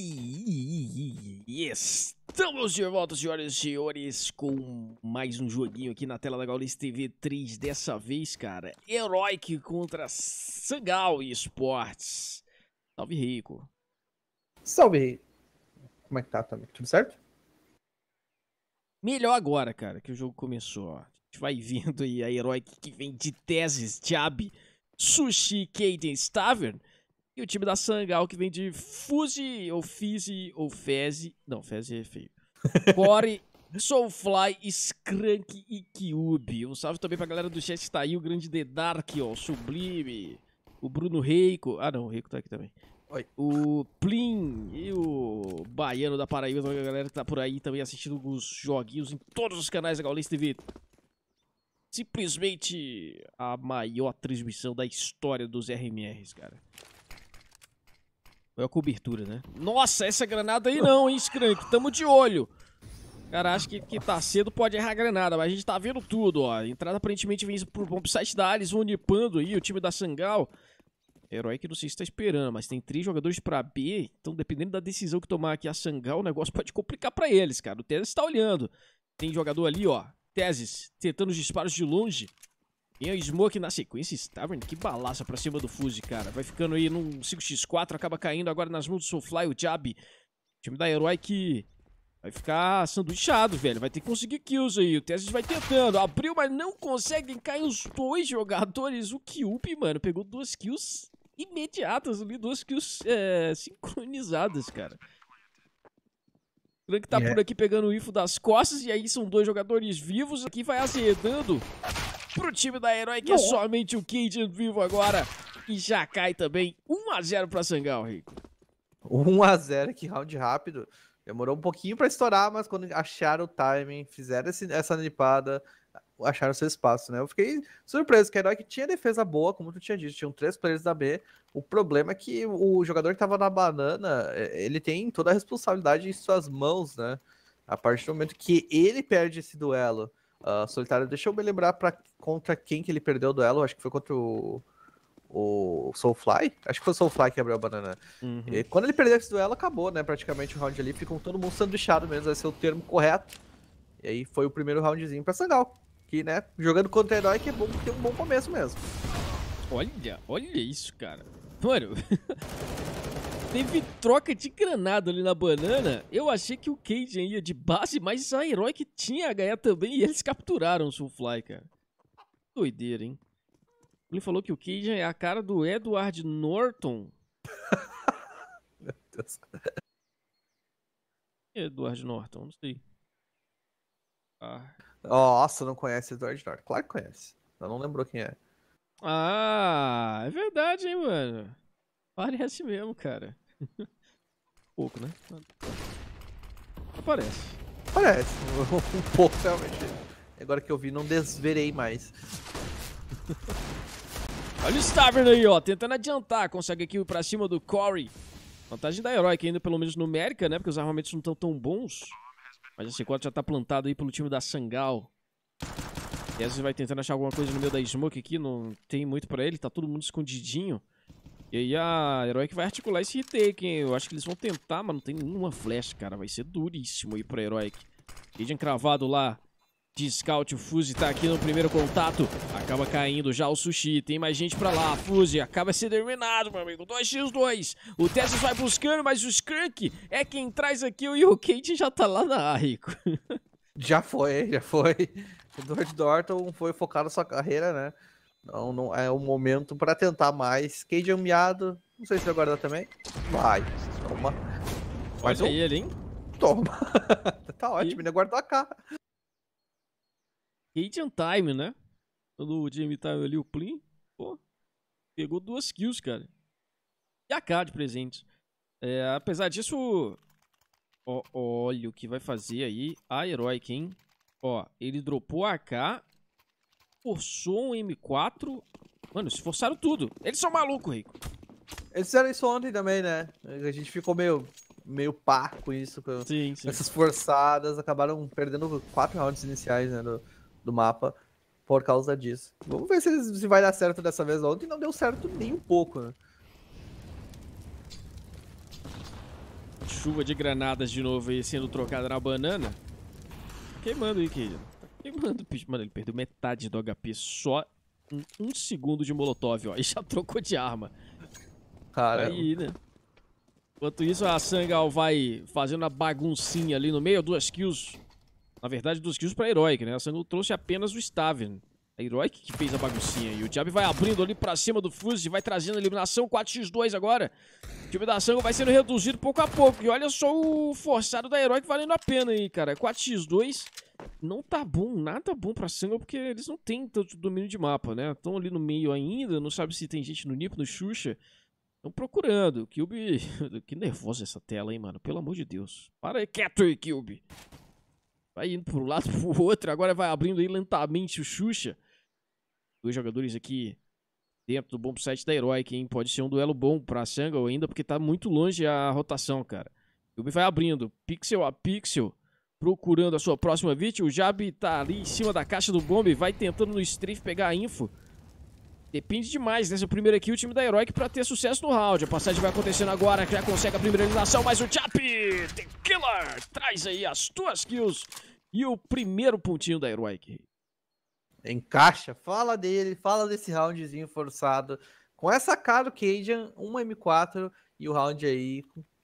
E estamos de volta, senhoras e senhores, com mais um joguinho aqui na tela da Gaules TV 3. Dessa vez, cara, Heroic contra Sangal Esportes. Salve, Rico. Salve. Como é que tá também? Tudo certo? Melhor agora, cara, que o jogo começou. Ó. A gente vai vindo aí a Heroic que vem de Teses, Jab, Sushi, Cadence, Tavern e o time da Sangal, que vem de Fuzi, ou Fizi, ou Feze. Não, Feze é feio. Core, Soulfly, Skrank e Cube. Um salve também pra galera do chat que tá aí. O grande The Dark, ó. Sublime. O Bruno Reico. Ah, não, o Reico tá aqui também. Oi. O Plin e o Baiano da Paraíba. A galera que tá por aí também assistindo os joguinhos em todos os canais da Gaules TV simplesmente a maior transmissão da história dos RMRs, cara é a cobertura, né? Nossa, essa granada aí não, hein, Scrank? Tamo de olho. Cara, acho que, que tá cedo, pode errar a granada, mas a gente tá vendo tudo, ó. Entrada aparentemente vem pro bom site da Alice, nipando aí o time da Sangal. Herói que não sei se tá esperando, mas tem três jogadores para B, então dependendo da decisão que tomar aqui a Sangal, o negócio pode complicar para eles, cara. O Tese tá olhando. Tem jogador ali, ó. Teses tentando os disparos de longe. E o Smoke na sequência, Stavern, que balaça pra cima do Fuse, cara. Vai ficando aí num 5x4, acaba caindo agora nas mãos do Soulfly, o Jab. O time da Herói que vai ficar sanduichado, velho. Vai ter que conseguir kills aí. O Tessis vai tentando. Abriu, mas não consegue. cair os dois jogadores. O Kyup, mano, pegou duas kills imediatas ali. Duas kills é, sincronizadas, cara. que tá yeah. É. por aqui pegando o info das costas. E aí são dois jogadores vivos. Aqui vai azedando pro time da Herói, que é somente o Kid vivo agora. E já cai também 1x0 pra Sangal, Rico. 1x0, que round rápido. Demorou um pouquinho para estourar, mas quando acharam o timing, fizeram esse, essa nipada, acharam seu espaço, né? Eu fiquei surpreso que a Herói que tinha defesa boa, como tu tinha dito, tinham três players da B. O problema é que o jogador que tava na banana, é, ele tem toda a responsabilidade em suas mãos, né? A partir do momento que ele perde esse duelo uh, solitário. Deixa eu me lembrar pra, contra quem que ele perdeu o duelo, acho que foi contra o, o Soulfly. Acho que foi o Soulfly que abriu a banana. Uhum. E quando ele perdeu esse duelo, acabou, né? Praticamente o round ali. Ficou todo mundo sanduichado mesmo, esse é o termo correto. E aí foi o primeiro roundzinho pra Sangal. Que, né, jogando contra herói que é bom ter é um bom começo mesmo. Olha, olha isso, cara. Mano, Teve troca de granada ali na banana. Eu achei que o Cajun ia de base, mas a que tinha a ganhar também e eles capturaram o Soulfly, cara. Doideira, hein? Ele falou que o Cajun é a cara do Edward Norton. Meu Deus. Edward Norton, não sei. Ah. Nossa, não conhece Edward Norton. Claro que conhece. Eu não lembrou quem é. Ah, é verdade, hein, mano. Parece mesmo, cara. pouco, né? Parece. Parece. Um pouco, realmente. Agora que eu vi, não desverei mais. Olha o Stavern aí, ó. Tentando adiantar. Consegue aqui ir pra cima do Corey. Vantagem da Heroic ainda, pelo menos numérica, né? Porque os armamentos não estão tão bons. Mas esse 4 já tá plantado aí pelo time da Sangal. E às vezes vai tentando achar alguma coisa no meio da smoke aqui. Não tem muito pra ele. Tá todo mundo escondidinho. E aí a Herói que vai articular esse retake, hein? Eu acho que eles vão tentar, mas não tem nenhuma flash, cara. Vai ser duríssimo aí pra Herói. Cage encravado lá de scout. O Fuse tá aqui no primeiro contato. Acaba caindo já o Sushi. Tem mais gente pra lá. Fuse acaba sendo eliminado, meu amigo. 2x2. O Tessus vai buscando, mas o Skunk é quem traz aqui. O Yokate já tá lá na A, Rico. Já foi, já foi. O Edward Dorton foi focado na sua carreira, né? Não, não é o momento para tentar mais. Cage ameado. Não sei se vai guardar também. Vai, toma. Guarda aí, hein? Toma. tá ótimo, e... né? Guardou a cara. Cage on time, né? Pelo Jamie Time tá ali, o Plin. Pô, pegou duas kills, cara. E a K de presente. É, apesar disso, olha o que vai fazer aí a Heroic, hein? Ó, ele dropou a AK forçou um M4. Mano, se forçaram tudo. Eles são malucos, Rico. Eles fizeram isso ontem também, né? A gente ficou meio, meio pá com isso. Com sim, sim. Essas forçadas acabaram perdendo quatro rounds iniciais né, do, do mapa por causa disso. Vamos ver se, eles, se vai dar certo dessa vez. Ontem não deu certo nem um pouco, né? Chuva de granadas de novo aí sendo trocada na banana. Queimando aí, querido. E, mano, mano, ele perdeu metade do HP só em um segundo de molotov, ó. E já trocou de arma. Caramba. Aí, né? Enquanto isso, a Sangal vai fazendo a baguncinha ali no meio. Duas kills. Na verdade, duas kills pra Heroic, né? A Sangal trouxe apenas o Staven. A é Heroic que fez a baguncinha. E o Diab vai abrindo ali pra cima do Fuse. Vai trazendo a eliminação. 4x2 agora. O time da Sangal vai sendo reduzido pouco a pouco. E olha só o forçado da Heroic valendo a pena aí, cara. 4x2 não tá bom, nada bom pra Single, porque eles não têm tanto domínio de mapa, né? Estão ali no meio ainda, não sabe se tem gente no Nip, no Xuxa. Estão procurando. Cube. que nervosa essa tela, hein, mano? Pelo amor de Deus. Para aí, quieto aí, Cube. Vai indo por um lado, pro outro. Agora vai abrindo aí lentamente o Xuxa. Dois jogadores aqui dentro do bomb site da Heroic, hein? Pode ser um duelo bom pra Sangal ainda, porque tá muito longe a rotação, cara. Cube vai abrindo, pixel a pixel procurando a sua próxima vítima. O Jab tá ali em cima da caixa do bombe, vai tentando no strafe pegar a info. Depende demais dessa né? é primeira aqui o time da Heroic para ter sucesso no round. A passagem vai acontecendo agora, já consegue a primeira eliminação, mas o Chap, The Killer, traz aí as tuas kills e o primeiro pontinho da Heroic. Encaixa, fala dele, fala desse roundzinho forçado. Com essa cara do Cajun, uma M4 e o round aí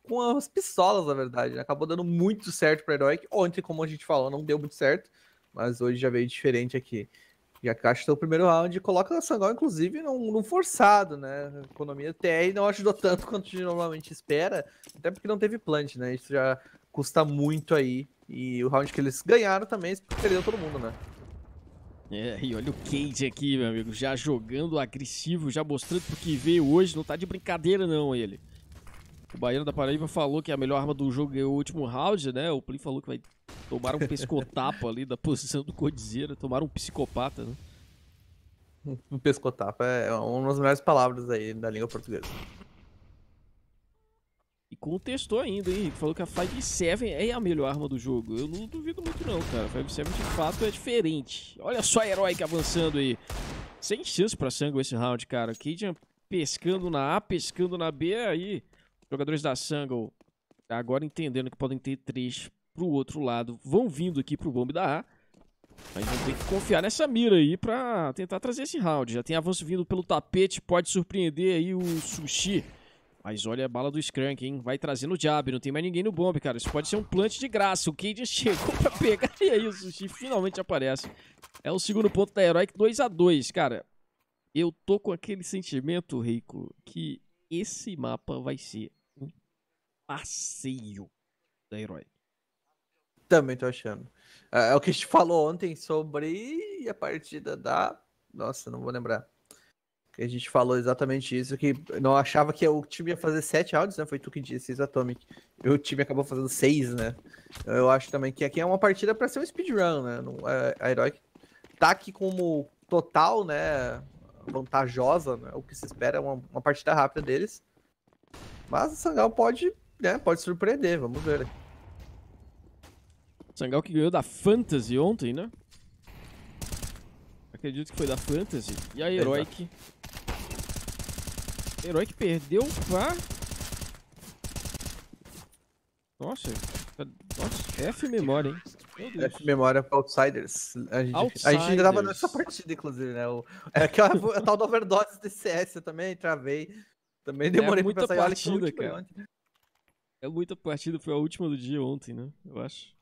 com as pistolas, na verdade. Né? Acabou dando muito certo para Heroic. Ontem, como a gente falou, não deu muito certo, mas hoje já veio diferente aqui. Já caixa o primeiro round e coloca a Sangal, inclusive, num, num, forçado, né? A economia TR não ajudou tanto quanto normalmente espera, até porque não teve plant, né? Isso já custa muito aí. E o round que eles ganharam também perdeu todo mundo, né? É, e olha o Cage aqui, meu amigo, já jogando agressivo, já mostrando porque veio hoje, não tá de brincadeira não ele. O Baiano da Paraíba falou que a melhor arma do jogo é o último round, né? O Plim falou que vai tomar um pescotapa ali da posição do Codizera, tomar um psicopata, né? Um pescotapa é uma das melhores palavras aí da língua portuguesa. E contestou ainda, hein? Falou que a 5-7 é a melhor arma do jogo. Eu não duvido muito não, cara. A 5-7 de fato é diferente. Olha só a Heroica avançando aí. Sem chance pra sangue esse round, cara. Cajun pescando na A, pescando na B, aí Jogadores da Shangle, agora entendendo que podem ter três pro outro lado, vão vindo aqui pro bombe da A. Mas vão ter que confiar nessa mira aí pra tentar trazer esse round. Já tem avanço vindo pelo tapete, pode surpreender aí o Sushi. Mas olha a bala do Skrank, hein? Vai trazendo o Jab, não tem mais ninguém no bombe, cara. Isso pode ser um plant de graça. O Cade chegou pra pegar e aí o Sushi finalmente aparece. É o segundo ponto da Heroic 2 a 2 cara. Eu tô com aquele sentimento, Rico, que esse mapa vai ser passeio da Herói. Também tô achando. É, é o que a gente falou ontem sobre a partida da. Nossa, não vou lembrar. Que a gente falou exatamente isso, que não achava que o time ia fazer sete rounds, né? Foi tu que disse, isso, Atomic. E o time acabou fazendo seis, né? Então, eu acho também que aqui é uma partida para ser um speedrun, né? É, a Heroic tá aqui como total, né? Vantajosa, né? O que se espera é uma, uma partida rápida deles. Mas o Sangal pode é, pode surpreender, vamos ver. Sangal que ganhou da Fantasy ontem, né? Acredito que foi da Fantasy. E a Heroic. Exato. Heroic perdeu pra... Nossa, nossa, F memória, hein? F memória pra Outsiders. A gente, Outsiders. A gente ainda tava nessa partida, inclusive, né? O, é que a, a tal da overdose de CS eu também travei. Também é demorei é, pra sair. Partida, olha que cara. É muita partida, foi a última do dia ontem, né? Eu acho.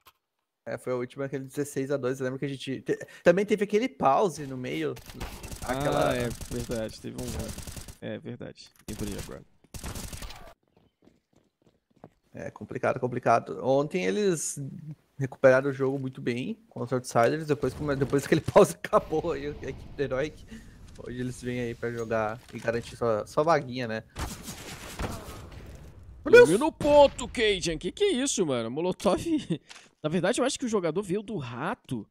É, foi a última, aquele 16x2. Eu lembro que a gente. Te... Também teve aquele pause no meio. Aquela... Ah, é verdade. Teve um. É, é verdade. Lembrei agora. É complicado, complicado. Ontem eles recuperaram o jogo muito bem contra os Outsiders. Depois, é, depois que ele pause acabou aí, a equipe do Heroic. Hoje eles vêm aí pra jogar e garantir sua, sua vaguinha, né? Meu no ponto, Cajun. Que que é isso, mano? Molotov... Na verdade, eu acho que o jogador veio do rato.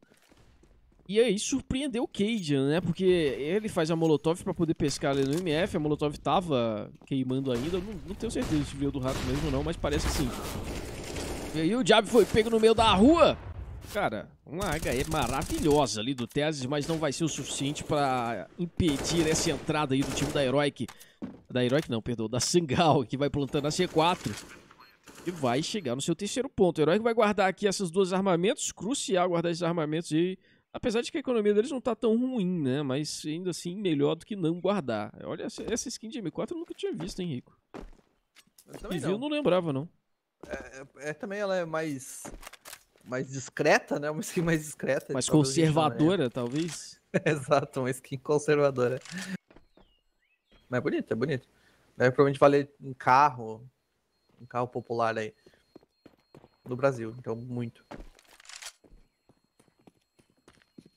E aí surpreendeu o Cajun, né? Porque ele faz a Molotov pra poder pescar ali no MF. A Molotov tava queimando ainda. Não, não, tenho certeza se veio do rato mesmo ou não, mas parece que sim. E aí o Diabo foi pego no meio da rua. Cara, uma HE maravilhosa ali do Tezes, mas não vai ser o suficiente pra impedir essa entrada aí do time da Heroic. Da Heroic não, perdão, da Sangal, que vai plantando a C4. E vai chegar no seu terceiro ponto. O Heroic vai guardar aqui esses dois armamentos, crucial guardar esses armamentos e Apesar de que a economia deles não tá tão ruim, né? Mas ainda assim, melhor do que não guardar. Olha, essa skin de M4 eu nunca tinha visto, hein, Rico? E viu, não lembrava, não. É, é, é, também ela é mais. mais discreta, né? Uma skin mais discreta. Mais conservadora, talvez. Exato, uma skin conservadora. Mas é bonito, é bonito. É, provavelmente valer um carro, um carro popular aí. No Brasil, então muito.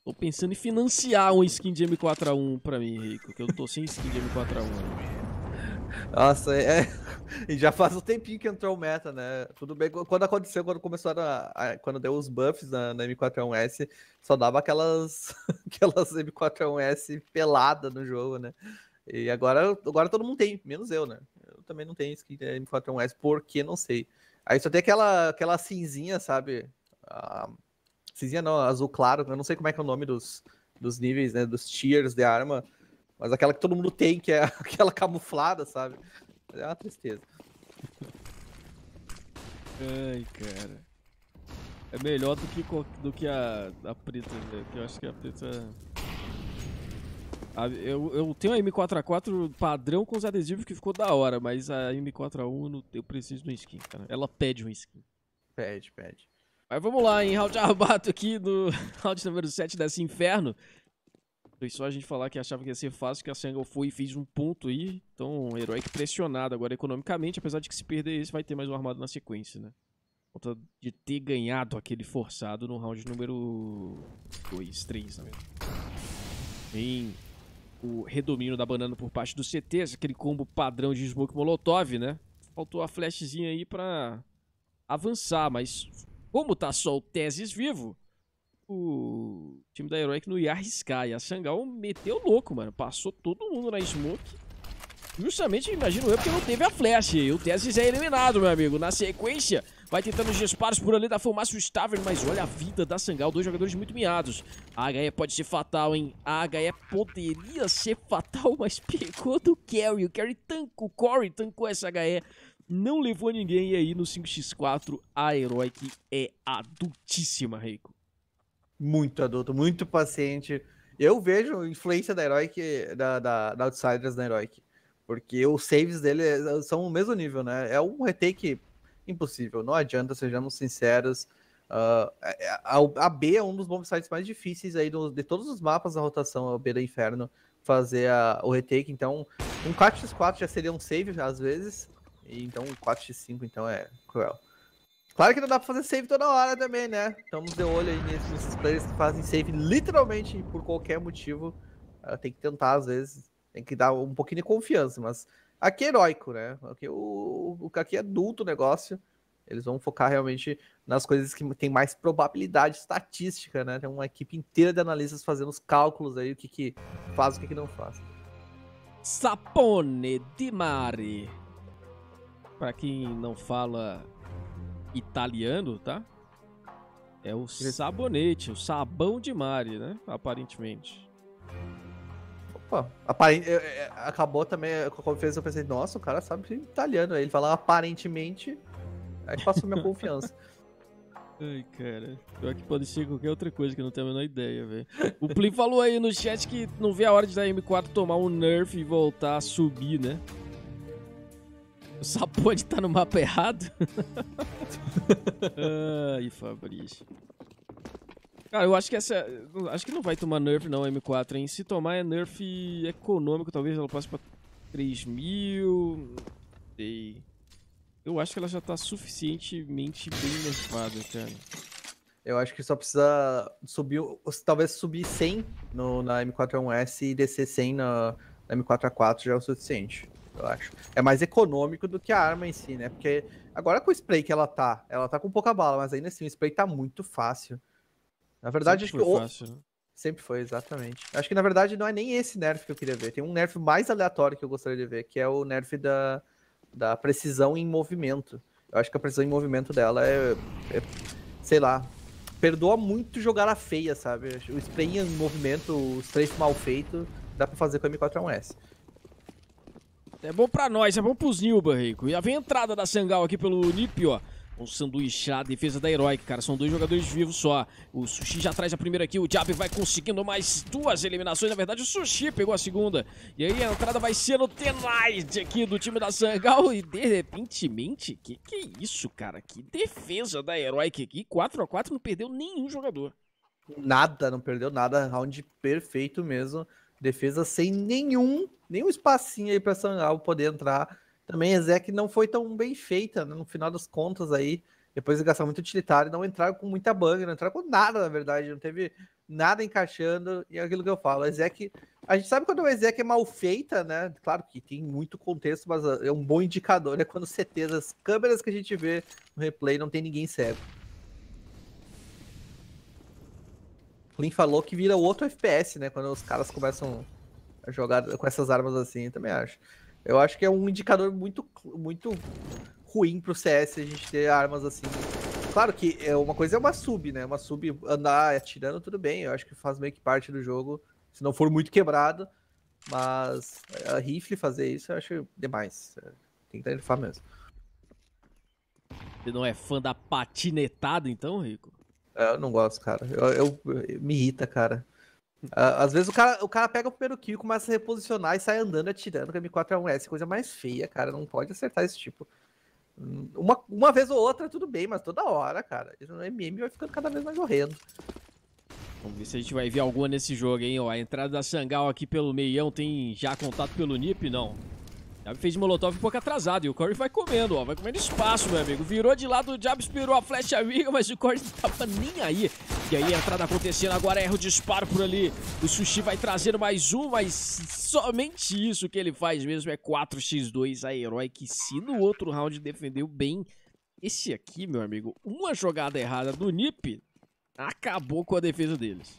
Tô pensando em financiar um skin de M4A1 pra mim, Rico, que eu tô sem skin de M4A1. Nossa, é. é. E já faz um tempinho que entrou o meta, né? Tudo bem, quando aconteceu, quando começaram a. a quando deu os buffs na, na M4A1S, só dava aquelas. aquelas M4A1S pelada no jogo, né? E agora, agora todo mundo tem, menos eu, né? Eu também não tenho skin M41S, porque não sei. Aí só tem aquela, aquela cinzinha, sabe? Ah, cinzinha não, azul claro, eu não sei como é que é o nome dos, dos níveis, né? Dos tiers de arma, mas aquela que todo mundo tem, que é aquela camuflada, sabe? É uma tristeza. Ai, cara. É melhor do que, do que a, a preta, velho, né? que eu acho que a preta eu, eu, tenho a M4A4 padrão com os adesivos que ficou da hora, mas a M4A1 eu preciso de um skin, cara. Ela pede um skin. Pede, pede. Mas vamos lá, em round de arbato aqui no round número 7 desse inferno. Foi só a gente falar que achava que ia ser fácil, que a Sangle foi e fez um ponto aí. Então, um herói pressionado agora economicamente, apesar de que se perder esse, vai ter mais um armado na sequência, né? Conta de ter ganhado aquele forçado no round número 2, 3, na verdade o redomínio da banana por parte do CT, aquele combo padrão de Smoke Molotov, né? Faltou a flashzinha aí pra avançar, mas como tá só o Teses vivo, o time da Heroic não ia arriscar. E a Sangal meteu louco, mano. Passou todo mundo na Smoke. Justamente, imagino eu, porque não teve a flash. E o Teses é eliminado, meu amigo. Na sequência, Vai tentando os disparos por ali da fumaça o Stavern, mas olha a vida da Sangal, dois jogadores muito miados. A HE pode ser fatal, hein? A HE poderia ser fatal, mas pegou do Carry. O Carry tancou, o Corey tancou essa HE não levou ninguém. E aí, no 5x4, a Heroic é adultíssima, Reiko. Muito adulto, muito paciente. Eu vejo a influência da Heroic, da, da, da Outsiders na Porque os saves dele são o mesmo nível, né? É um retake impossível. Não adianta, sejamos sinceros. Uh, a, a, B é um dos bons sites mais difíceis aí do, de todos os mapas da rotação, a é B do Inferno, fazer a, o retake. Então, um 4x4 já seria um save às vezes. E, então, um 4x5 então é cruel. Claro que não dá pra fazer save toda hora também, né? Estamos de olho aí nesses players que fazem save literalmente por qualquer motivo. Uh, tem que tentar, às vezes, tem que dar um pouquinho de confiança, mas Aqui é heróico, né? Aqui, o, aqui é adulto o negócio. Eles vão focar realmente nas coisas que tem mais probabilidade estatística, né? Tem uma equipe inteira de analistas fazendo os cálculos aí, o que, que faz, o que, que não faz. Sapone di mare. Para quem não fala italiano, tá? É o sabonete, o sabão de mare, né? Aparentemente. Pô, é, acabou também com a confiança. Eu pensei, nossa, o cara sabe italiano. Aí ele falou aparentemente. Aí passou minha confiança. Ai, cara. Pior que pode ser qualquer outra coisa que eu não tenho a menor ideia, velho. O Plim falou aí no chat que não vê a hora de da M4 tomar um nerf e voltar a subir, né? O pode tá no mapa errado? Ai, Fabrício. Cara, eu acho que essa. Acho que não vai tomar nerf, não, a M4, hein? Se tomar é nerf econômico, talvez ela passe pra 3 mil. Não sei. Eu acho que ela já tá suficientemente bem nerfada, cara. Eu acho que só precisa subir. Talvez subir 100 no, na M4A1S e descer 100 na, na M4A4 já é o suficiente eu acho. É mais econômico do que a arma em si, né? Porque agora com o spray que ela tá, ela tá com pouca bala, mas ainda assim o spray tá muito fácil. Na verdade, Sempre acho que. Fácil, né? Sempre foi, exatamente. Acho que na verdade não é nem esse nerf que eu queria ver. Tem um nerf mais aleatório que eu gostaria de ver, que é o nerf da, da precisão em movimento. Eu acho que a precisão em movimento dela é, é sei lá, perdoa muito jogar a feia, sabe? O spray em movimento, os três mal feito, dá pra fazer com a M4A1S. É bom pra nós, é bom pros Nil, Barrico. E a vem a entrada da Sangal aqui pelo Nip, ó. Vão sanduíche a defesa da Heroic, cara. São dois jogadores vivos só. O Sushi já traz a primeira aqui. O Jab vai conseguindo mais duas eliminações. Na verdade, o Sushi pegou a segunda. E aí a entrada vai ser no Tenite aqui do time da Sangal. E de repente, que que é isso, cara? Que defesa da Heroic aqui. 4x4 não perdeu nenhum jogador. Nada, não perdeu nada. Round perfeito mesmo. Defesa sem nenhum, nenhum espacinho aí pra Sangal poder entrar também a Zek não foi tão bem feita, né? no final das contas aí, depois de gastar muito utilitário, não entraram com muita banga, não entraram com nada, na verdade, não teve nada encaixando, e é aquilo que eu falo, a Zek, a gente sabe quando a Zek é mal feita, né, claro que tem muito contexto, mas ah, é um bom indicador, é né? quando certeza, as câmeras que a gente vê no replay, não tem ninguém cego. Clint falou que vira outro FPS, né, quando os caras começam a jogar com essas armas assim, também acho. Eu acho que é um indicador muito, muito ruim pro CS a gente ter armas assim. Claro que é uma coisa é uma sub, né? Uma sub andar atirando, tudo bem. Eu acho que faz meio que parte do jogo. Se não for muito quebrado. Mas é, a rifle fazer isso eu acho demais. É, tem que tarifar mesmo. Você não é fã da patinetada, então, Rico? É, eu não gosto, cara. Eu, eu, eu me irrita, cara. Às vezes o cara, o cara pega o primeiro kill, começa a reposicionar e sai andando atirando com M4 a 1S, é coisa mais feia, cara. Não pode acertar esse tipo. Uma, uma vez ou outra, tudo bem, mas toda hora, cara. No MM vai ficando cada vez mais horrendo. Vamos ver se a gente vai ver alguma nesse jogo, hein? Ó, a entrada da Sangal aqui pelo meião tem já contato pelo NIP, não? Jab é fez molotov um pouco atrasado e o Corey vai comendo, ó. Vai comendo espaço, meu amigo. Virou de lado, o Jab inspirou a flecha amiga, mas o Corey não tava nem aí. E aí a entrada acontecendo, agora erra o disparo por ali. O Sushi vai trazendo mais um, mas somente isso que ele faz mesmo é 4x2 a Herói, que se no outro round defendeu bem esse aqui, meu amigo, uma jogada errada do Nip acabou com a defesa deles.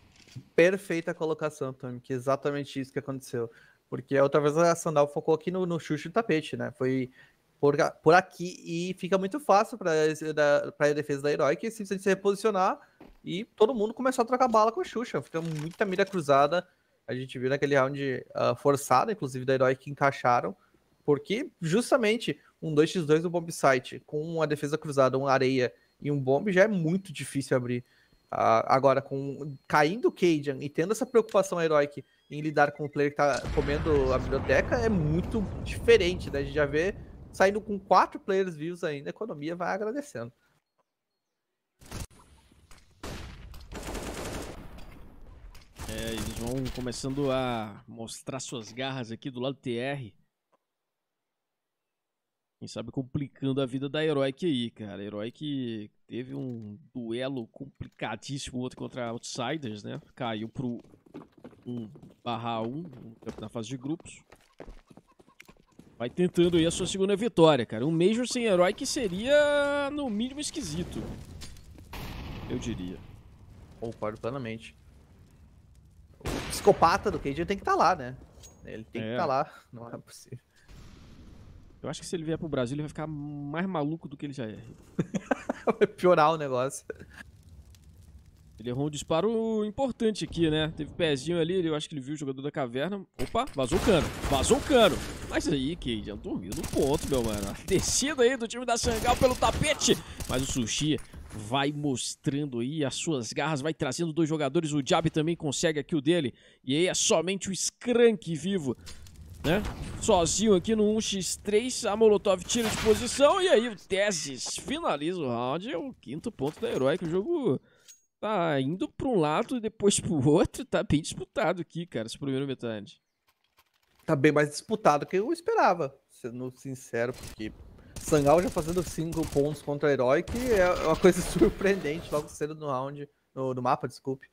Perfeita colocação, Tony, que é exatamente isso que aconteceu. Porque outra vez a Sandal focou aqui no, no chute do tapete, né? Foi por, por aqui e fica muito fácil para a defesa da Heroic simplesmente se reposicionar e todo mundo começou a trocar bala com o Xuxa. Fica muita mira cruzada. A gente viu naquele round uh, forçado, inclusive da Heroic, que encaixaram. Porque justamente um 2x2 no bomb site com uma defesa cruzada, uma areia e um bomb já é muito difícil abrir. Uh, agora, com caindo o Cajun e tendo essa preocupação Heroic em lidar com o player que tá comendo a biblioteca é muito diferente, né? A gente já vê saindo com quatro players vivos ainda, a economia vai agradecendo. É, eles vão começando a mostrar suas garras aqui do lado TR. Quem sabe complicando a vida da Heroic aí, cara. Herói que teve um duelo complicadíssimo outro contra Outsiders, né? Caiu pro 1 barra 1 na fase de grupos. Vai tentando aí a sua segunda vitória, cara. Um Major sem herói que seria, no mínimo, esquisito. Eu diria. Concordo plenamente. O psicopata do Cage tem que estar tá lá, né? Ele tem é. que estar tá lá. Não é possível. Eu acho que se ele vier pro Brasil, ele vai ficar mais maluco do que ele já é. vai piorar o negócio. Ele errou um disparo importante aqui, né? Teve pezinho ali, eu acho que ele viu o jogador da caverna. Opa, vazou o cano. Vazou o cano. Mas aí, Cajun, dormiu no ponto, meu mano. A descida aí do time da Sangal pelo tapete. Mas o Sushi vai mostrando aí as suas garras, vai trazendo dois jogadores. O Jab também consegue aqui o dele. E aí é somente o Skrank vivo. Né? Sozinho aqui no 1x3, a Molotov tira de posição e aí o Tesis finaliza o round. É o quinto ponto da Herói que o jogo tá indo para um lado e depois para o outro. Tá bem disputado aqui, cara, esse primeiro metade. Tá bem mais disputado que eu esperava, sendo sincero, porque Sangal já fazendo 5 pontos contra o Herói, que é uma coisa surpreendente logo cedo no round, no, no mapa, desculpe.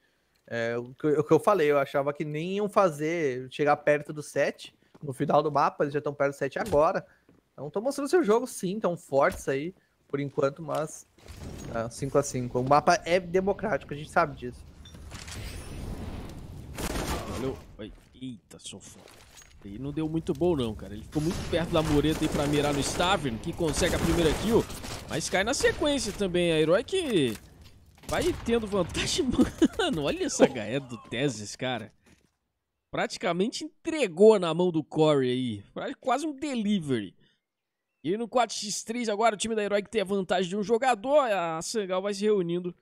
É, o, que, o que eu falei, eu achava que nem iam fazer chegar perto do 7 no final do mapa, eles já estão perto do 7 agora. Então estão mostrando seu jogo sim, estão fortes aí por enquanto, mas Tá, 5 a 5 O mapa é democrático, a gente sabe disso. Valeu. Ai, eita, sofá. E não deu muito bom não, cara. Ele ficou muito perto da mureta aí pra mirar no Stavern, que consegue a primeira kill, mas cai na sequência também. A Herói que vai tendo vantagem. Mano, olha essa gaeta do Tesis, cara. Praticamente entregou na mão do Corey aí. Quase um delivery. E no 4x3 agora o time da Herói que tem a vantagem de um jogador, a Sangal vai se reunindo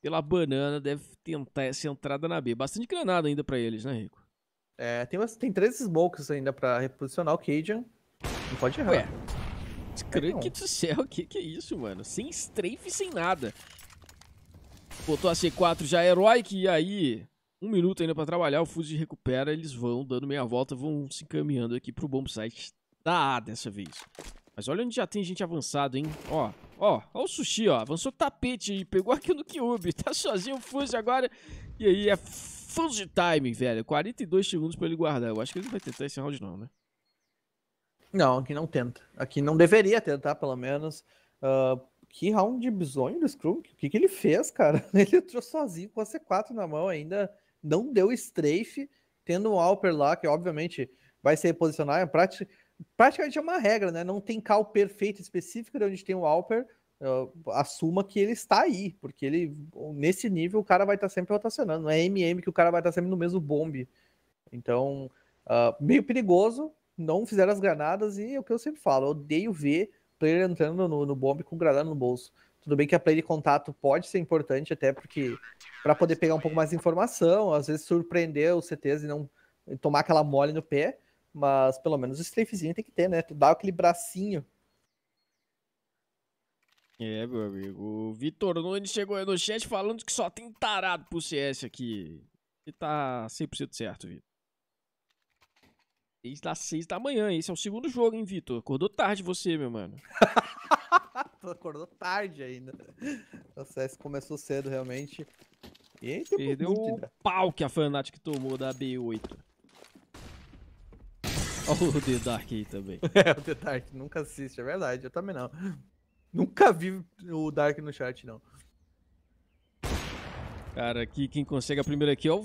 pela banana, deve tentar essa entrada na B. Bastante granada ainda para eles, né, Rico? É, tem, umas, tem três smokes ainda para reposicionar o Cajun. Não pode errar. Ué, é, crank do céu, que que é isso, mano? Sem strafe, sem nada. Botou a C4 já Heroic e aí um minuto ainda para trabalhar, o Fuse recupera, eles vão dando meia volta, vão se encaminhando aqui pro bombsite site da A dessa vez. Mas olha onde já tem gente avançado, hein? Ó, ó, ó o Sushi, ó. Avançou tapete aí, pegou aqui no Kyubi. Tá sozinho o Fuse agora. E aí é Fuse time, velho. 42 segundos pra ele guardar. Eu acho que ele não vai tentar esse round não, né? Não, aqui não tenta. Aqui não deveria tentar, pelo menos. Uh, que round de bizonho do Scrum. O que, que ele fez, cara? Ele entrou sozinho com a C4 na mão ainda. Não deu strafe, tendo um Alper lá, que obviamente vai se reposicionar. É prática praticamente é uma regra, né? Não tem cal perfeito específico de onde tem o Alper. assuma que ele está aí, porque ele nesse nível o cara vai estar tá sempre rotacionando. Não é MM que o cara vai estar tá sempre no mesmo bombe. Então, uh, meio perigoso. Não fizeram as granadas e é o que eu sempre falo. Eu odeio ver player entrando no, no bombe com granada no bolso. Tudo bem que a play de contato pode ser importante, até porque para poder pegar um pouco mais de informação, às vezes surpreender os CTs e não tomar aquela mole no pé. Mas pelo menos o strafezinho tem que ter, né? Tu dá aquele bracinho. É, meu amigo. O Vitor Nunes chegou aí no chat falando que só tem tarado pro CS aqui. E tá 100% certo, Vitor. Desde das 6 da manhã. Esse é o segundo jogo, hein, Vitor? Acordou tarde você, meu mano. Acordou tarde ainda. O CS começou cedo, realmente. E Perdeu o pau que a Fnatic tomou da B8 o The Dark aí também. é, o The Dark nunca assiste, é verdade, eu também não. Nunca vi o Dark no chat, não. Cara, aqui quem consegue a primeira aqui é o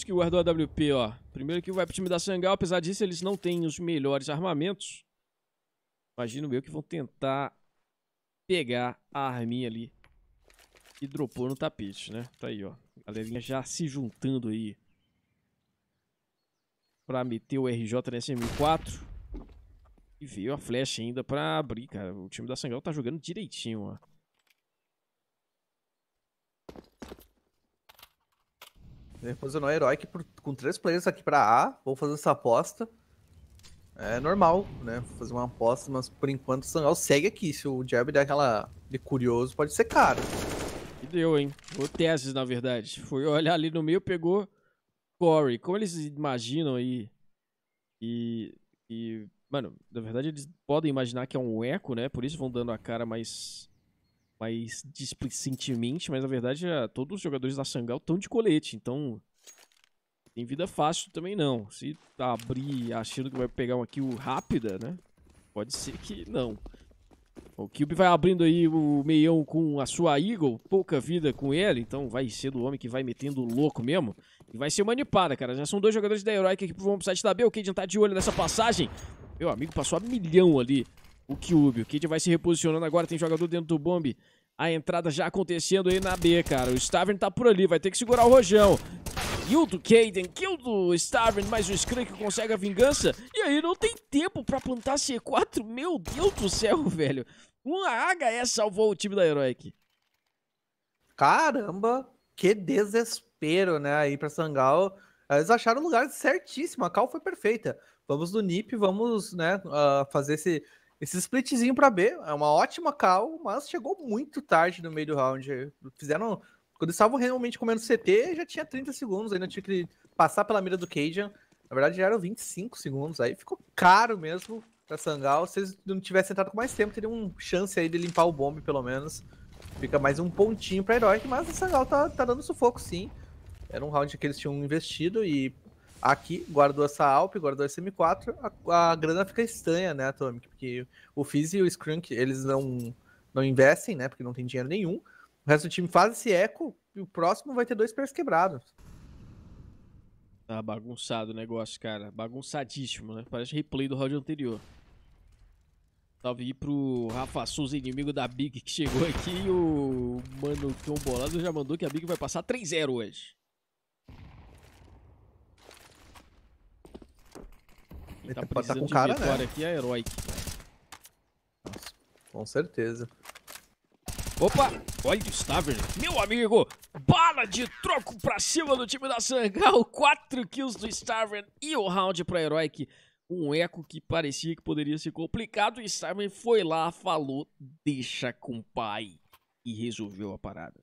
que o a WP, ó. Primeiro que vai pro time da Sangal, apesar disso eles não têm os melhores armamentos. Imagino eu que vão tentar pegar a arminha ali e dropou no tapete, né? Tá aí, ó. Galerinha já se juntando aí pra meter o RJ nesse M4. E veio a flecha ainda pra abrir, cara. O time da Sangal tá jogando direitinho, ó. Ele posicionou Heroic por, com três players aqui pra A. Vou fazer essa aposta. É normal, né? Vou fazer uma aposta, mas por enquanto o Sangal segue aqui. Se o Jab der aquela de curioso, pode ser caro. E deu, hein? O Teses, na verdade. Foi olhar ali no meio, pegou... Corey, como eles imaginam aí, e, e. Mano, na verdade eles podem imaginar que é um eco, né? Por isso vão dando a cara mais. mais displicentemente, mas na verdade todos os jogadores da Sangal estão de colete, então. Tem vida fácil também não. Se abrir achando que vai pegar uma kill rápida, né? Pode ser que não. O Cube vai abrindo aí o meião com a sua Eagle, pouca vida com ele, então vai ser do homem que vai metendo louco mesmo. E vai ser uma cara. Já são dois jogadores da Heroic aqui pro vamos site da B. O Cade tá de olho nessa passagem. Meu amigo passou a milhão ali o Cube. O Cade vai se reposicionando agora, tem jogador dentro do bomb. A entrada já acontecendo aí na B, cara. O Stavern tá por ali, vai ter que segurar o Rojão. Kill do Caden, kill do Starvin, mais o Skrank consegue a vingança. E aí não tem tempo pra plantar C4, meu Deus do céu, velho. Uma HE salvou o time da Heroic. Caramba, que desespero, né, aí pra Sangal. Eles acharam o lugar certíssimo, a call foi perfeita. Vamos do NIP, vamos, né, uh, fazer esse, esse splitzinho para B. É uma ótima call, mas chegou muito tarde no meio do round. Fizeram quando eles estavam realmente comendo CT, já tinha 30 segundos, ainda tinha que passar pela mira do Cajun. Na verdade, já eram 25 segundos, aí ficou caro mesmo pra Sangal. Se eles não tivessem entrado com mais tempo, teria uma chance aí de limpar o bombe, pelo menos. Fica mais um pontinho pra Heroic, mas a Sangal tá, tá dando sufoco, sim. Era um round que eles tinham investido e aqui guardou essa Alp, guardou esse M4. A, a grana fica estranha, né, Atomic? Porque o Fizz e o Scrunk, eles não, não investem, né, porque não tem dinheiro nenhum. O resto do time faz esse eco e o próximo vai ter dois pés quebrados. Tá ah, bagunçado o negócio, cara. Bagunçadíssimo, né? Parece replay do round anterior. Salve aí pro Rafa Souza, inimigo da Big, que chegou aqui e o mano tão bolado já mandou que a Big vai passar 3-0 hoje. Quem Ele tá, tá precisando tá com cara, de né? vitória né? aqui é herói. Nossa, com certeza. Opa, olha o Staver, meu amigo. Bala de troco pra cima do time da Sangal. 4 kills do Staver e o round pra Heroic. Um eco que parecia que poderia ser complicado. o Staver foi lá, falou, deixa com o pai. E resolveu a parada.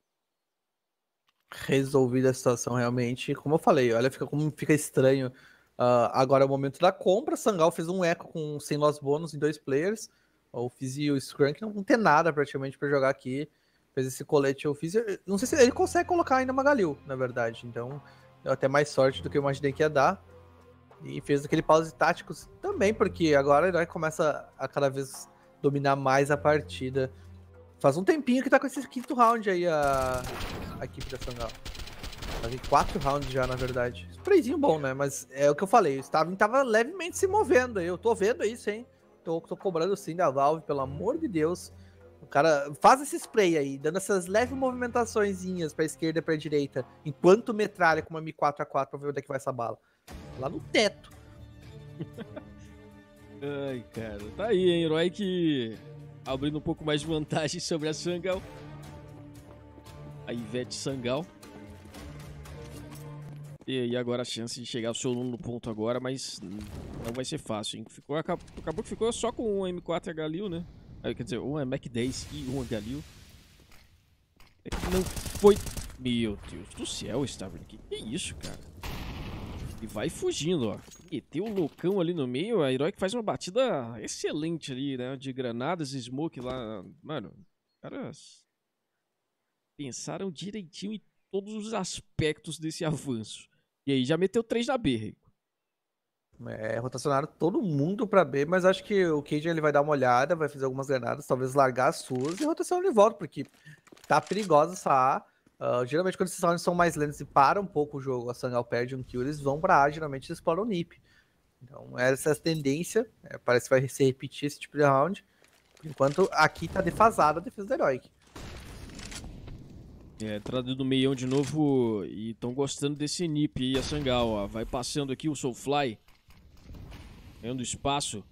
Resolvida a situação realmente. Como eu falei, olha fica, como fica estranho. Uh, agora é o momento da compra. Sangal fez um eco com sem loss bônus em dois players o Fizz e o Scrunk não tem nada praticamente para jogar aqui. Fez esse colete o Fizz. Não sei se ele consegue colocar ainda uma Galil, na verdade. Então, deu até mais sorte do que eu imaginei que ia dar. E fez aquele pause tático também, porque agora ele começa a cada vez dominar mais a partida. Faz um tempinho que tá com esse quinto round aí a, a equipe da Sangal. Fazem tá quatro rounds já, na verdade. Sprayzinho bom, né? Mas é o que eu falei, o Stavin tava levemente se movendo aí. Eu tô vendo isso, hein? Tô, tô cobrando sim da Valve, pelo amor de Deus. O cara faz esse spray aí, dando essas leves movimentaçõezinhas pra esquerda e pra direita, enquanto metralha com uma M4A4 pra ver onde é que vai essa bala. Lá no teto. Ai, cara. Tá aí, hein? Herói que abrindo um pouco mais de vantagem sobre a Sangal. A Ivete Sangal. E agora a chance de chegar o seu nono ponto agora, mas não vai ser fácil, hein? Ficou, acabou, acabou que ficou só com um M4 Galil, né? Quer dizer, um é Mac 10 e um é Galil. É que não foi... Meu Deus do céu, Stavern, que que é isso, cara? E vai fugindo, ó. Meteu o loucão ali no meio, a Herói que faz uma batida excelente ali, né? De granadas e smoke lá. Mano, caras pensaram direitinho em todos os aspectos desse avanço. E aí já meteu três na B, Rico. É, rotacionaram todo mundo pra B, mas acho que o Cage ele vai dar uma olhada, vai fazer algumas granadas, talvez largar as suas e rotacionar de volta, porque tá perigosa essa A. Uh, geralmente, quando esses rounds são mais lentos e para um pouco o jogo, a Sangal perde um kill, eles vão pra A, geralmente eles exploram o NIP. Então, é essa é a tendência, parece que vai se repetir esse tipo de round. Enquanto aqui tá defasada a defesa do Heroic. É, entrada do meião de novo e estão gostando desse nip aí, a Sangal, ó. Vai passando aqui o Soulfly. Ganhando espaço.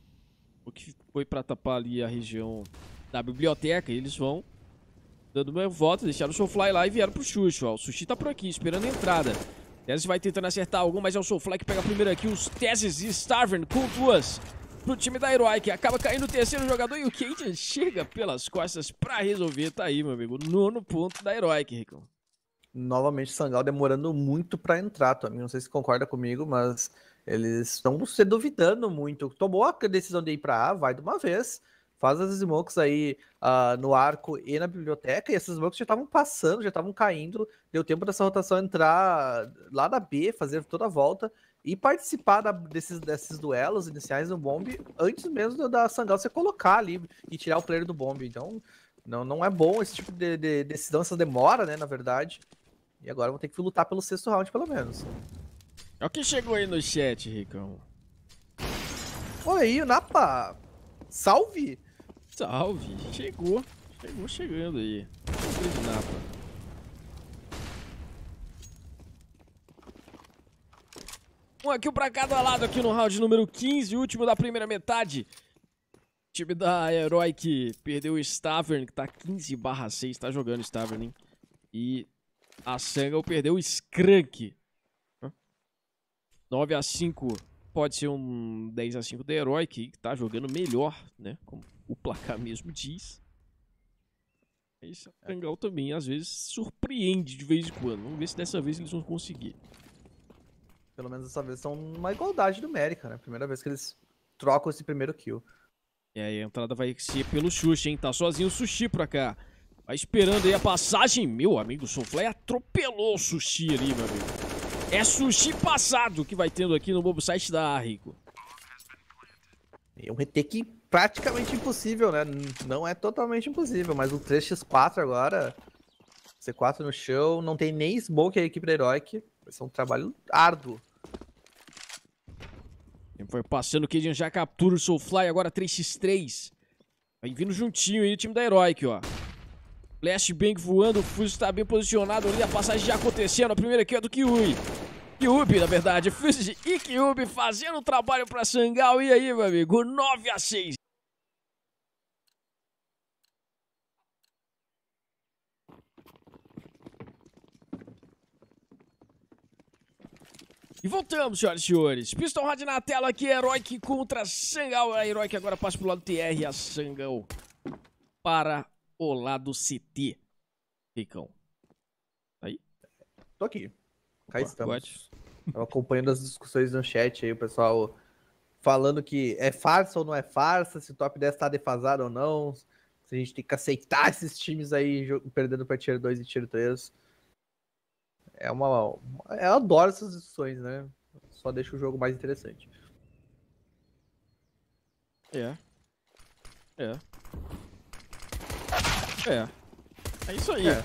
O que foi pra tapar ali a região da biblioteca. eles vão dando uma volta, deixaram o Soulfly lá e vieram pro Xuxo, ó. O Sushi tá por aqui, esperando a entrada. Tese vai tentando acertar algum, mas é o Soulfly que pega primeiro aqui. Os Teses e Starven com duas pro time da Heroic. Acaba caindo o terceiro jogador e o Kendian chega pelas costas pra resolver. Tá aí, meu amigo. Nono ponto da Heroic, Ricão. Novamente, Sangal demorando muito pra entrar, Tommy. Não sei se concorda comigo, mas eles estão se duvidando muito. Tomou a decisão de ir pra A, vai de uma vez. Faz as smokes aí uh, no arco e na biblioteca. E essas smokes já estavam passando, já estavam caindo. Deu tempo dessa rotação entrar lá na B, fazer toda a volta e participar da, desses, desses duelos iniciais do Bomb antes mesmo da Sangal você colocar ali e tirar o player do Bomb. Então, não, não é bom esse tipo de, de decisão, essa demora, né, na verdade. E agora vão ter que lutar pelo sexto round, pelo menos. É o que chegou aí no chat, Ricão. Oi, Napa! Salve! Salve! Chegou! Chegou chegando aí. Salve, Napa. aqui kill pra cada lado aqui no round número 15, último da primeira metade. O time da Herói que perdeu o Stavern, que tá 15 barra 6, tá jogando Stavern, hein? E a Sangal perdeu o Skrank. 9 a 5 pode ser um 10 a 5 da Herói, que tá jogando melhor, né? Como o placar mesmo diz. Mas a Sangal também, às vezes, surpreende de vez em quando. Vamos ver se dessa vez eles vão conseguir pelo menos dessa vez, são uma igualdade numérica, né? Primeira vez que eles trocam esse primeiro kill. E aí a entrada vai ser pelo Sushi, hein? Tá sozinho o Sushi pra cá. Vai tá esperando aí a passagem. Meu amigo, o Soulfly atropelou o Sushi ali, meu amigo. É Sushi passado que vai tendo aqui no Bobo Site da Rico. É um retake praticamente impossível, né? Não é totalmente impossível, mas o 3x4 agora... C4 no chão, não tem nem smoke a equipe pra Heroic. Vai ser um trabalho árduo foi passando, o Cajun já captura o Soulfly, agora 3x3. Vem vindo juntinho aí o time da Heroic, ó. Flashbang voando, o Fuso tá bem posicionado ali, a passagem já acontecendo. A primeira aqui é do Kiwi. Kiwi, na verdade, Fuse e Kiwi fazendo o trabalho pra Sangal. E aí, meu amigo, 9 x 6 E voltamos, senhoras e senhores. Pistol Rod na tela aqui, Heroic contra Sangal. A Heroic agora passa pro lado TR, a Sangal para o lado CT. Ricão. Tá aí? Tô aqui. Cá Opa, estamos. What? acompanhando as discussões no chat aí, o pessoal falando que é farsa ou não é farsa, se o top 10 tá defasado ou não, se a gente tem que aceitar esses times aí perdendo para tier 2 e tier 3 é uma. Eu adoro essas edições, né? Só deixa o jogo mais interessante. É. É. É. É isso aí. É.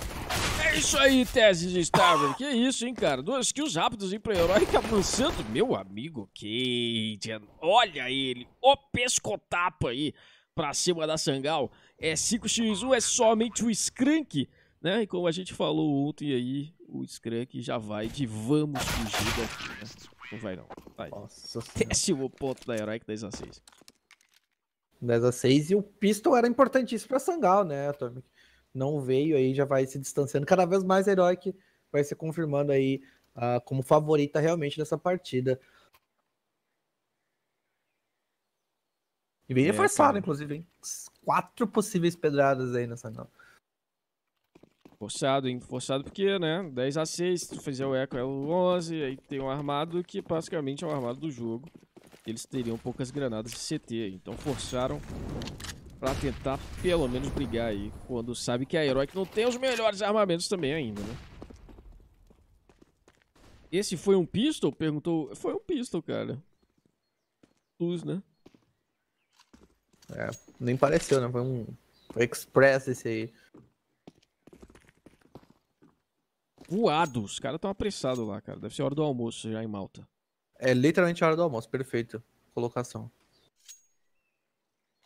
é isso aí, tese de Starver. Que isso, hein, cara? Duas kills rápidas e pra heróica avançando. Meu amigo Cadian. Olha ele. O pescotapa aí pra cima da Sangal. É 5x1, é somente o Skrank. Né? E como a gente falou ontem aí, o Scrunk já vai de vamos fugir daqui, né? Não vai não. Vai. Nossa Décimo ponto da Heroic 10 a 6. 10 a 6 e o Pistol era importantíssimo para Sangal, né, Atomic? Não veio aí, já vai se distanciando. Cada vez mais a Heroic vai se confirmando aí uh, como favorita realmente nessa partida. E bem é, é, inclusive, hein? Quatro possíveis pedradas aí nessa não. Forçado, hein? Forçado porque, né? 10 a 6 se tu fizer o eco é o 11, aí tem um armado que basicamente é o armado do jogo. Eles teriam poucas granadas de CT, então forçaram pra tentar pelo menos brigar aí, quando sabe que a Heroic não tem os melhores armamentos também ainda, né? Esse foi um pistol? Perguntou. Foi um pistol, cara. Luz, né? É, nem pareceu, né? Foi um Express esse aí voado. Os caras estão apressados lá, cara. Deve ser hora do almoço já em Malta. É literalmente hora do almoço, perfeito. Colocação.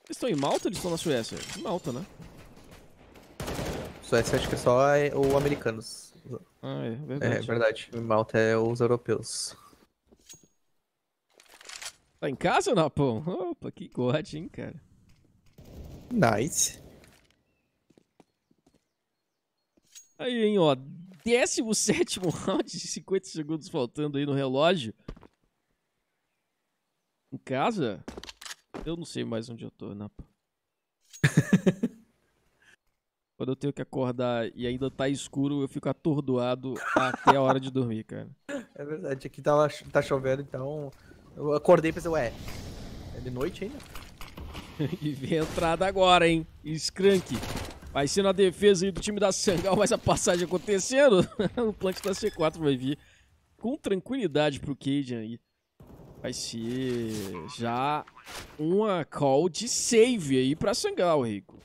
Eles estão em Malta ou eles estão na Suécia? Em Malta, né? Suécia acho que só é os americanos. Ah, é, é verdade. É verdade. Em Malta é os europeus. Tá em casa, Napão? Opa, que god, hein, cara. Nice. Aí, hein, ó. 17 round, 50 segundos faltando aí no relógio. Em casa? Eu não sei mais onde eu tô, Napa. Né, Quando eu tenho que acordar e ainda tá escuro, eu fico atordoado até a hora de dormir, cara. É verdade, aqui tá, tá chovendo, então eu acordei e pensei, ué, é de noite ainda? e vem a entrada agora, hein? Scrank. Vai ser na defesa do time da Sangal, mas a passagem acontecendo. o plant da C4 vai vir com tranquilidade pro Cajun aí. Vai ser já uma call de save aí pra Sangal, Rico.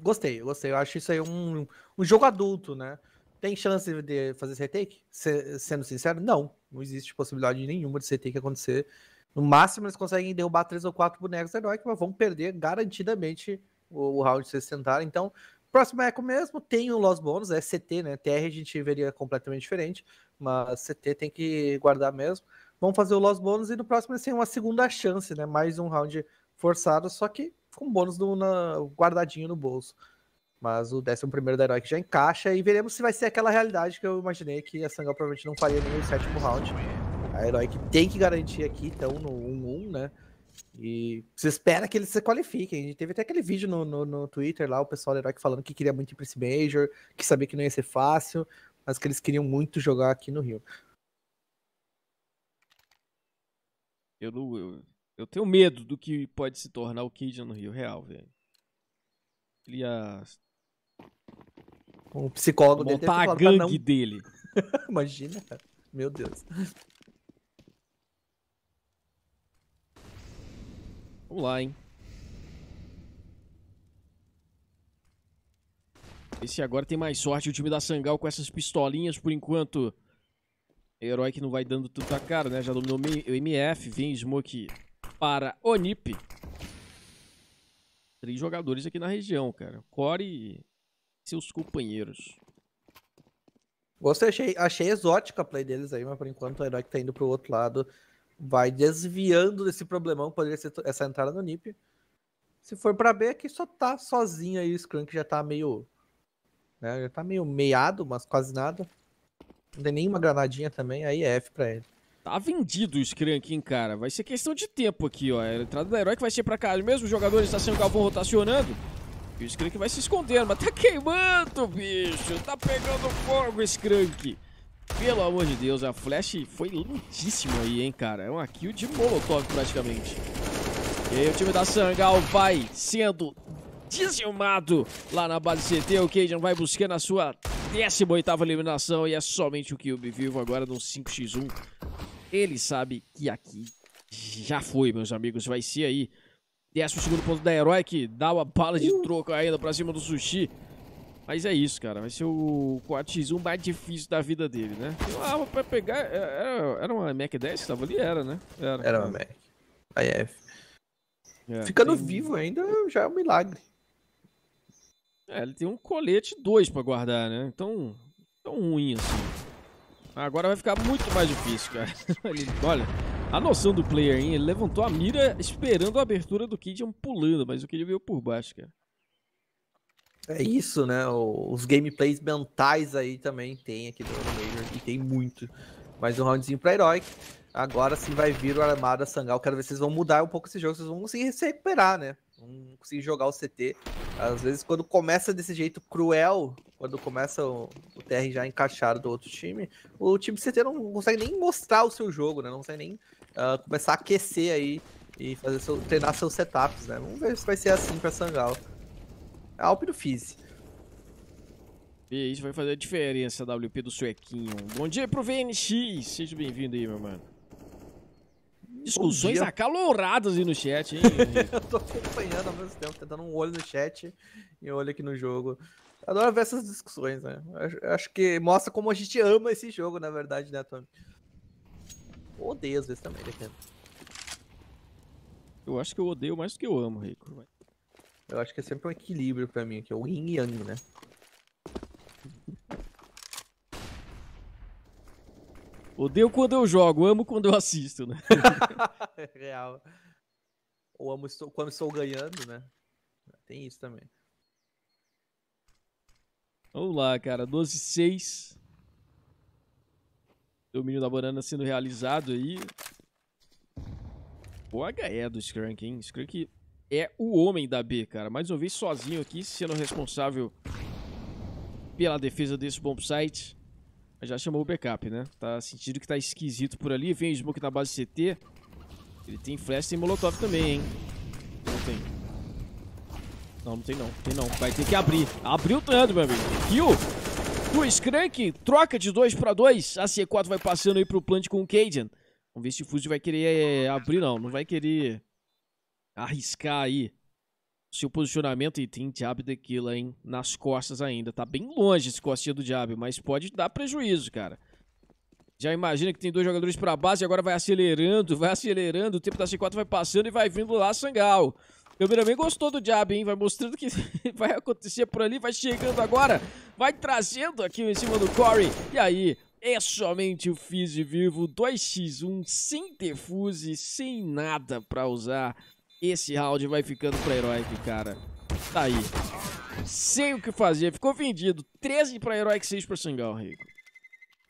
Gostei, gostei. Eu acho isso aí um, um jogo adulto, né? Tem chance de fazer esse retake? Se, sendo sincero, não. Não existe possibilidade nenhuma de retake acontecer. No máximo, eles conseguem derrubar três ou quatro bonecos heróicos, mas vão perder garantidamente o, o round vocês tentaram. Então, próximo eco mesmo, tem o Los Bônus, é CT, né? TR a gente veria completamente diferente, mas CT tem que guardar mesmo. Vamos fazer o Los Bônus e no próximo eles têm uma segunda chance, né? Mais um round forçado, só que com bônus do, na, guardadinho no bolso. Mas o 11 primeiro da Herói já encaixa e veremos se vai ser aquela realidade que eu imaginei que a Sangal provavelmente não faria o sétimo round. A Herói tem que garantir aqui, então, no 1-1, né? E se espera que eles se qualifiquem. A gente teve até aquele vídeo no, no, no Twitter lá, o pessoal do Herói falando que queria muito ir pra esse Major, que sabia que não ia ser fácil, mas que eles queriam muito jogar aqui no Rio. Eu, não, eu, eu tenho medo do que pode se tornar o Kid no Rio Real, velho. Ele ia. O psicólogo Montar dele. Montar a gangue não... dele. Imagina, cara. Meu Deus. Vamos lá, hein. Esse agora tem mais sorte, o time da Sangal com essas pistolinhas, por enquanto... Herói que não vai dando tudo tanta cara, né? Já dominou o MF, vem Smoke para Onip. Três jogadores aqui na região, cara. Core e seus companheiros. Gostei, achei, achei exótica a play deles aí, mas por enquanto o herói que tá indo pro outro lado vai desviando desse problemão, poderia ser essa entrada no NIP. Se for para B, que só tá sozinho aí, o Scrum que já tá meio. Né, já tá meio meiado, mas quase nada. Não tem nenhuma granadinha também, aí é F pra ele. Tá vendido o aqui, cara. Vai ser questão de tempo aqui, ó. É a entrada do herói que vai ser pra cá. Os mesmos jogadores está sendo o Galvão rotacionando. E o Skrunk vai se escondendo, mas tá queimando, bicho. Tá pegando fogo, Skrunk. Pelo amor de Deus, a flash foi lindíssima aí, hein, cara. É uma kill de molotov praticamente. E aí o time da Sangal vai sendo dizimado lá na base CT. O Cajun vai buscando a sua 18ª eliminação e é somente o Kyubi vivo agora no 5x1. Ele sabe que aqui já foi, meus amigos. Vai ser aí 12 segundo ponto da Heroic. Dá uma bala de uh. troco ainda pra cima do Sushi. Mas é isso, cara. Vai ser o 4x1 mais difícil da vida dele, né? Tem uma arma pra pegar. É, era, era uma Mac 10 que tava ali? Era, né? Era, era uma Mac. Aí é. é Ficando tem... vivo ainda já é um milagre. É, ele tem um colete 2 pra guardar, né? Então. Tão ruim assim. Agora vai ficar muito mais difícil, cara. ele, olha, a noção do player, hein? Ele levantou a mira esperando a abertura do Kid pulando, mas o Kid veio por baixo, cara. É isso, né? Os gameplays mentais aí também tem aqui do Major e tem muito. Mais um roundzinho pra Heroic. Agora sim vai vir o Armada Sangal. Quero ver se vocês vão mudar um pouco esse jogo. Vocês vão conseguir se recuperar, né? Vão conseguir jogar o CT. Às vezes, quando começa desse jeito cruel, quando começa o, o TR já encaixado do outro time, o time CT não consegue nem mostrar o seu jogo, né? Não consegue nem uh, começar a aquecer aí e fazer seu, treinar seus setups, né? Vamos ver se vai ser assim pra Sangal. É Alpe do Fizz. E isso vai fazer a diferença, WP do suequinho. Bom dia pro VNX, seja bem-vindo aí, meu mano. Discussões acaloradas aí no chat, hein? eu tô acompanhando ao mesmo tempo, tentando um olho no chat e um olho aqui no jogo. adoro ver essas discussões, né? Eu acho que mostra como a gente ama esse jogo, na verdade, né, Tony? Odeio às vezes também, né, Eu acho que eu odeio mais do que eu amo, Rico. Eu acho que é sempre um equilíbrio pra mim, que é o yin yang, né? Odeio quando eu jogo, amo quando eu assisto, né? Real. Ou amo estou, quando estou ganhando, né? Tem isso também. Vamos lá, cara. 12 6. Domínio da banana sendo realizado aí. O HE do Skrunk, hein? Skrunk é o homem da B, cara. Mais uma vez sozinho aqui, sendo responsável pela defesa desse bomb site. já chamou o backup, né? Tá sentindo que tá esquisito por ali. Vem o Smoke na base CT. Ele tem flash, tem molotov também, hein? Não tem. Não, não tem não. Tem não. Vai ter que abrir. Abriu tanto, meu amigo. Kill do Skrank. Troca de dois para dois. A C4 vai passando aí pro plant com o Cajun. Vamos ver se o Fuse vai querer é, abrir, não. Não vai querer arriscar aí seu posicionamento e tem Diab Tequila, hein? Nas costas ainda. Tá bem longe esse costinha do diabo, mas pode dar prejuízo, cara. Já imagina que tem dois jogadores pra base e agora vai acelerando, vai acelerando. O tempo da C4 vai passando e vai vindo lá Sangal. Câmera bem gostou do diabo, hein? Vai mostrando que vai acontecer por ali, vai chegando agora. Vai trazendo aqui em cima do Corey. E aí, é somente o Fizz vivo 2x1, sem defuse, sem nada pra usar. Esse round vai ficando pra Heroic, cara. Tá aí. Sei o que fazer. Ficou vendido. 13 pra Heroic, 6 pra Sangal, Rico.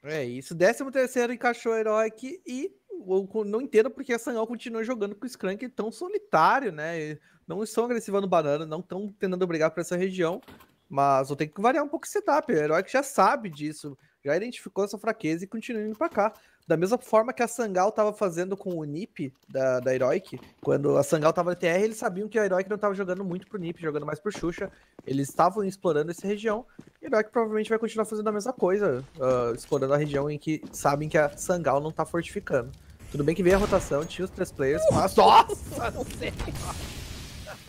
É isso. 13 terceiro encaixou a Heroic e eu não entendo porque a Sangal continua jogando com o Skrank tão solitário, né? Não estão agressivando banana, não estão tentando brigar para essa região. Mas vou ter que variar um pouco o setup. O Heroic já sabe disso, já identificou essa fraqueza e continua indo pra cá. Da mesma forma que a Sangal estava fazendo com o Nip da, da Heroic, quando a Sangal estava na TR, eles sabiam que a Heroic não estava jogando muito pro Nip, jogando mais pro Xuxa. Eles estavam explorando essa região. E a Heroic provavelmente vai continuar fazendo a mesma coisa, uh, explorando a região em que sabem que a Sangal não está fortificando. Tudo bem que veio a rotação, tinha os três players, mas. Nossa! é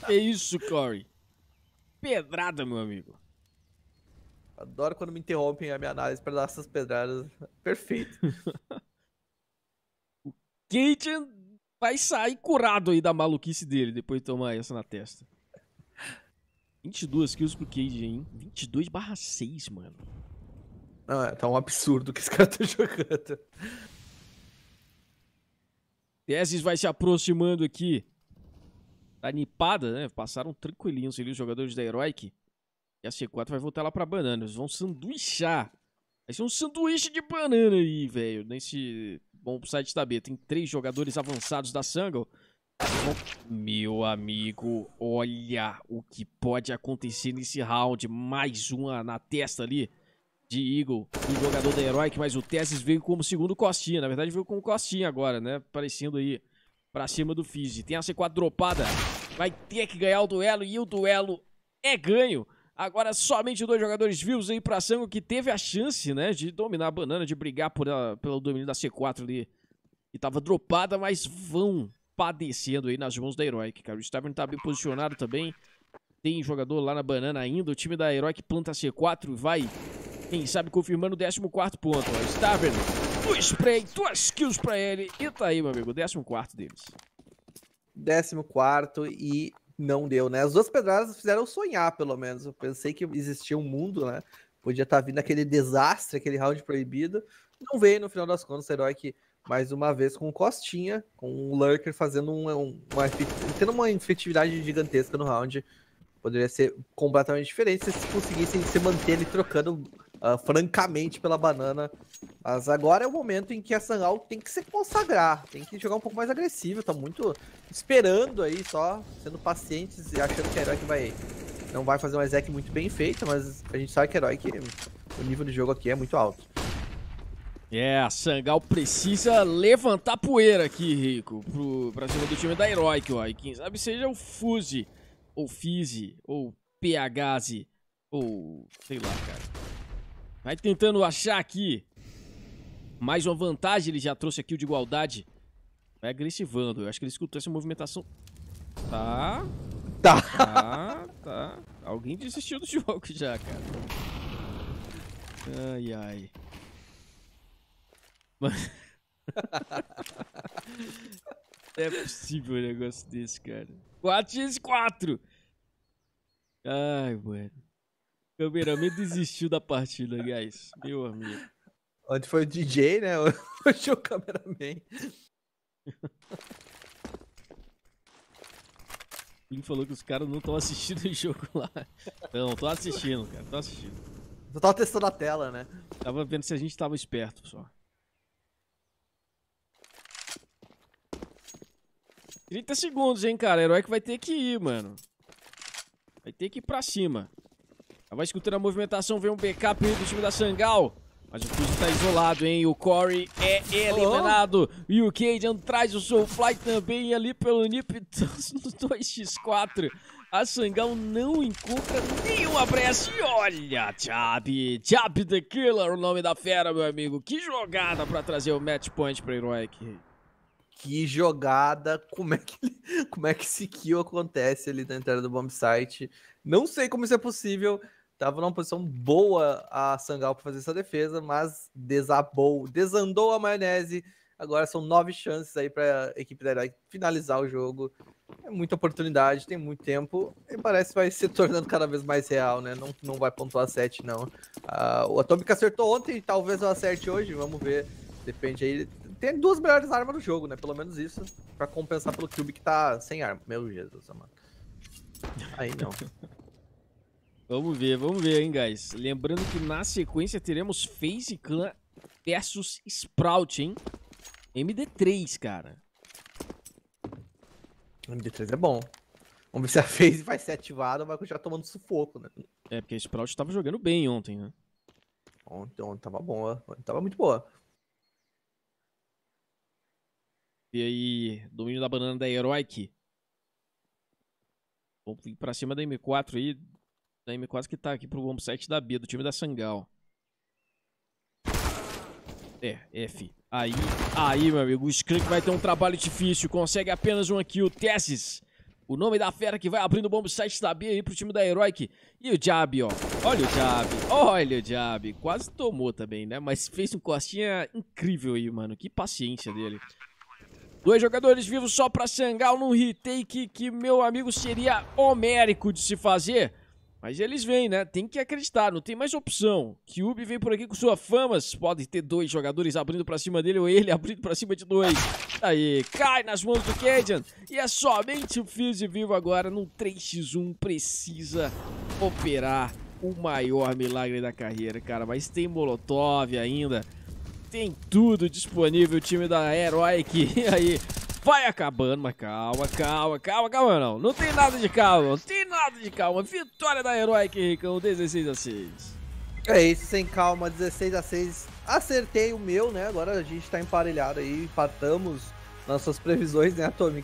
Que isso, Corey? Pedrada, meu amigo. Adoro quando me interrompem a minha análise para dar essas pedradas. Perfeito. Cage vai sair curado aí da maluquice dele depois de tomar essa na testa. 22 kills pro Cage, hein? 22 barra 6, mano. Não, ah, tá um absurdo que esse cara tá jogando. Teses vai se aproximando aqui. Tá nipada, né? Passaram tranquilinhos ali os jogadores da Heroic. E a C4 vai voltar lá pra banana. Eles vão sanduichar. Vai ser um sanduíche de banana aí, velho. Nesse bom pro site da B. Tem três jogadores avançados da Sango. Meu amigo, olha o que pode acontecer nesse round. Mais uma na testa ali de Eagle, o jogador da Heroic, mas o Tessis veio como segundo Costinha. Na verdade, veio como Costinha agora, né? Parecendo aí pra cima do Fizz. Tem a C4 dropada, vai ter que ganhar o duelo e o duelo é ganho Agora, somente dois jogadores vivos aí para sangue que teve a chance, né, de dominar a banana, de brigar por a, ah, pelo domínio da C4 ali. E tava dropada, mas vão padecendo aí nas mãos da Heroic, cara. O Stavern tá bem posicionado também. Tem jogador lá na banana ainda. O time da Heroic planta C4 e vai, quem sabe, confirmando o 14 ponto. Ó. Stavern, o spray, duas kills pra ele. E tá aí, meu amigo, 14 deles. 14 e não deu, né? As duas pedradas fizeram sonhar, pelo menos. Eu pensei que existia um mundo, né? Podia estar tá vindo aquele desastre, aquele round proibido. Não veio, no final das contas, o herói que, mais uma vez, com Costinha, com o um Lurker fazendo um, um, uma, tendo uma efetividade gigantesca no round. Poderia ser completamente diferente se eles conseguissem se manter ele trocando uh, francamente pela banana. Mas agora é o momento em que a Sangal tem que se consagrar, tem que jogar um pouco mais agressivo, tá muito esperando aí só, sendo pacientes e achando que a Heroic vai não vai fazer uma exec muito bem feita, mas a gente sabe que a Heroic, o nível do jogo aqui é muito alto. É, a Sangal precisa levantar poeira aqui, Rico, pro, pra cima do time da Heroic, ó. E quem sabe seja o Fuse, ou Fize, ou PHZ, ou sei lá, cara. Vai tentando achar aqui mais uma vantagem, ele já trouxe aqui o de igualdade. Vai é agressivando. Eu acho que ele escutou essa movimentação. Tá. Tá. Tá, tá. Alguém desistiu do jogo já, cara. Ai, ai. Mas... é possível um negócio desse, cara. 4x4. Ai, mano. Cameraman desistiu da partida, guys. Meu amigo. Onde foi o DJ, né? Foi é o cameraman. Ele falou que os caras não estão assistindo o jogo lá. Não, tô assistindo, cara. Tô assistindo. Só tava testando a tela, né? Tava vendo se a gente tava esperto só. Trinta segundos, hein, cara. O herói que vai ter que ir, mano. Vai ter que ir pra cima. Vai escutando a movimentação, vem um backup do time da Sangal. Mas o Fuji tá isolado, hein? O Corey é eliminado. Oh. E o Cajun traz o Soulfly também ali pelo Nip no 2x4. A Sangal não encontra nenhuma brecha. E olha, Chab, Chab the Killer, o nome da fera, meu amigo. Que jogada para trazer o match point pra Heroic. Que jogada, como é que, como é que esse kill acontece ali na entrada do bombsite. Não sei como isso é possível. Tava numa posição boa a Sangal para fazer essa defesa, mas desabou, desandou a maionese. Agora são nove chances aí para a equipe da Herói finalizar o jogo. É muita oportunidade, tem muito tempo e parece que vai se tornando cada vez mais real, né? Não, não vai pontuar sete, não. Uh, o Atomic acertou ontem, talvez eu acerte hoje, vamos ver. Depende aí. Tem duas melhores armas no jogo, né? Pelo menos isso, para compensar pelo Cube que tá sem arma. Meu Jesus, mano. Aí não. Vamos ver, vamos ver, hein, guys. Lembrando que na sequência teremos Face Clan versus Sprout, hein? MD3, cara. MD3 é bom. Vamos ver se a Face vai ser ativada ou vai continuar tomando sufoco, né? É, porque a Sprout tava jogando bem ontem, né? Ontem, ontem tava boa. Ontem tava muito boa. E aí, domínio da banana da Heroic. Vamos ir pra cima da M4 aí. Flame quase que tá aqui pro bomb da B, do time da Sangal. É, F. Aí, aí, meu amigo, o Skrank vai ter um trabalho difícil. Consegue apenas um aqui, o Tessis. O nome da fera que vai abrindo o bomb da B aí pro time da Heroic. E o Jab, ó. Olha o Jab. Olha o Jab. Quase tomou também, né? Mas fez um costinha incrível aí, mano. Que paciência dele. Dois jogadores vivos só pra Sangal num retake que, meu amigo, seria homérico de se fazer. Mas eles vêm, né? Tem que acreditar, não tem mais opção. Kyubi vem por aqui com sua fama. Pode ter dois jogadores abrindo para cima dele ou ele abrindo para cima de dois. Aí, cai nas mãos do Cadian. E é somente o Fizz vivo agora num 3x1. Precisa operar o maior milagre da carreira, cara. Mas tem Molotov ainda. Tem tudo disponível o time da Heroic. E aí, vai acabando, mas calma, calma, calma, calma não. Não tem nada de calma, não tem nada de calma. Vitória da Heroic Ricão, 16 a 6. É isso, sem calma, 16 a 6. Acertei o meu, né? Agora a gente tá emparelhado aí, empatamos nossas previsões, né, Atomic?